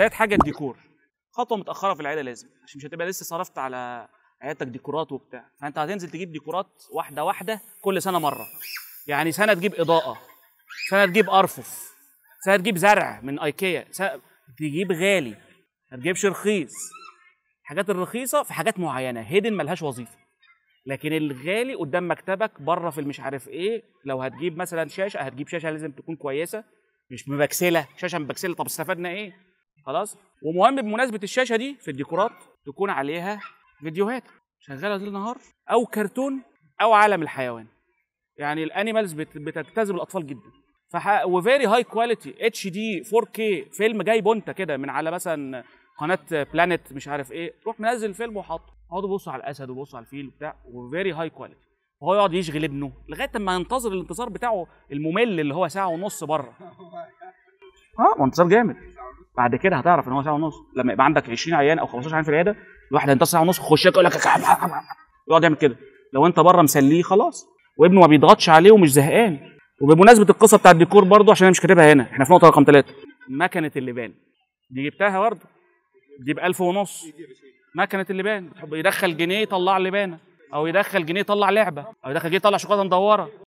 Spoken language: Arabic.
تالت حاجه الديكور خطوه متاخره في العيله لازم عشان مش هتبقى لسه صرفت على عيادتك ديكورات وبتاع فانت هتنزل تجيب ديكورات واحده واحده كل سنه مره يعني سنه تجيب اضاءه سنه تجيب ارفف سنه تجيب زرع من ايكيا سنة تجيب غالي ما تجيبش رخيص الحاجات الرخيصه في حاجات معينه هيدن ملهاش وظيفه لكن الغالي قدام مكتبك بره في المش عارف ايه لو هتجيب مثلا شاشه هتجيب شاشه لازم تكون كويسه مش مبكسله شاشه مبكسله طب استفدنا ايه خلاص ومهم بمناسبه الشاشه دي في الديكورات تكون عليها فيديوهات شغاله ليل نهار او كرتون او عالم الحيوان يعني الانيمالز بتجتذب الاطفال جدا فح... وفيري هاي كواليتي اتش دي 4 كي فيلم جاي بونتا كده من على مثلا قناه بلانت مش عارف ايه تروح منزل الفيلم وحاطه اقعدوا بصوا على الاسد وبصوا على الفيل وبتاع وفيري هاي كواليتي وهو يقعد يشغل ابنه لغايه اما ينتظر الانتصار بتاعه الممل اللي هو ساعه ونص بره اه انتصار جامد بعد كده هتعرف ان هو ساعه ونص لما يبقى عندك 20 عيان او 15 عيان في العياده الواحد هينتصر ساعه ونص يخش يقول لك يقعد يعمل كده لو انت بره مسليه خلاص وابنه ما بيضغطش عليه ومش زهقان وبمناسبه القصه بتاع الديكور برضه عشان انا مش كاتبها هنا احنا في نقطه رقم ثلاثه مكنه اللبان دي جبتها برضه دي ب 1000 ونص مكنه اللبان يدخل جنيه يطلع لبانه او يدخل جنيه يطلع لعبه او يدخل جنيه يطلع شوكولاته مدوره